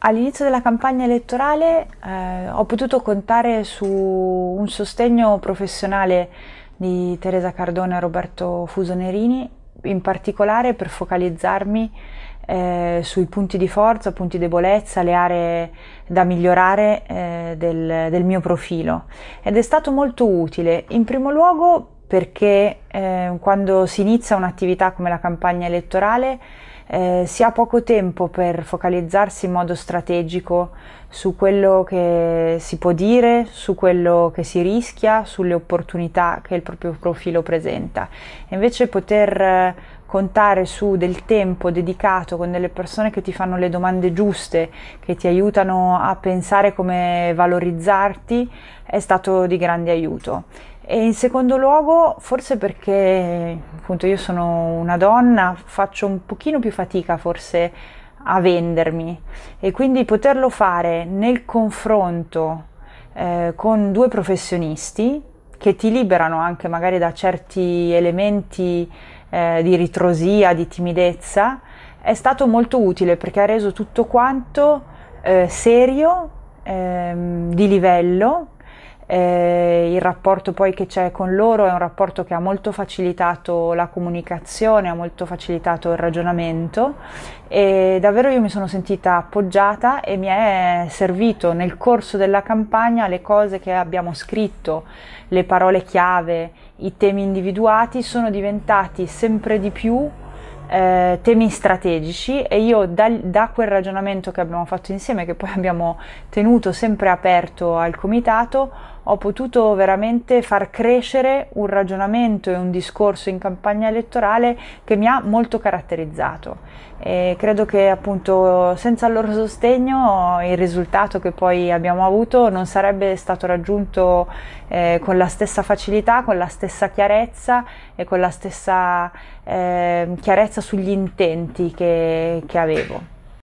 All'inizio della campagna elettorale eh, ho potuto contare su un sostegno professionale di Teresa Cardone e Roberto Fusonerini, in particolare per focalizzarmi eh, sui punti di forza, punti di debolezza, le aree da migliorare eh, del, del, mio profilo. Ed è stato molto utile, in primo luogo perché eh, quando si inizia un'attività come la campagna elettorale eh, si ha poco tempo per focalizzarsi in modo strategico su quello che si può dire, su quello che si rischia, sulle opportunità che il proprio profilo presenta. E invece poter eh, contare su del tempo dedicato con delle persone che ti fanno le domande giuste, che ti aiutano a pensare come valorizzarti, è stato di grande aiuto. E in secondo luogo, forse perché appunto io sono una donna, faccio un pochino più fatica forse a vendermi e quindi poterlo fare nel confronto eh, con due professionisti che ti liberano anche magari da certi elementi eh, di ritrosia, di timidezza, è stato molto utile perché ha reso tutto quanto eh, serio, ehm, di livello eh, il rapporto poi che c'è con loro è un rapporto che ha molto facilitato la comunicazione, ha molto facilitato il ragionamento e davvero io mi sono sentita appoggiata e mi è servito nel corso della campagna le cose che abbiamo scritto, le parole chiave, i temi individuati sono diventati sempre di più eh, temi strategici e io da, da, quel ragionamento che abbiamo fatto insieme, che poi abbiamo tenuto sempre aperto al comitato, ho potuto veramente far crescere un ragionamento e un discorso in campagna elettorale che mi ha molto caratterizzato e credo che appunto senza il loro sostegno il risultato che poi abbiamo avuto non sarebbe stato raggiunto eh, con la stessa facilità, con la stessa chiarezza e con la stessa eh, chiarezza sicurezza sugli intenti che, che avevo.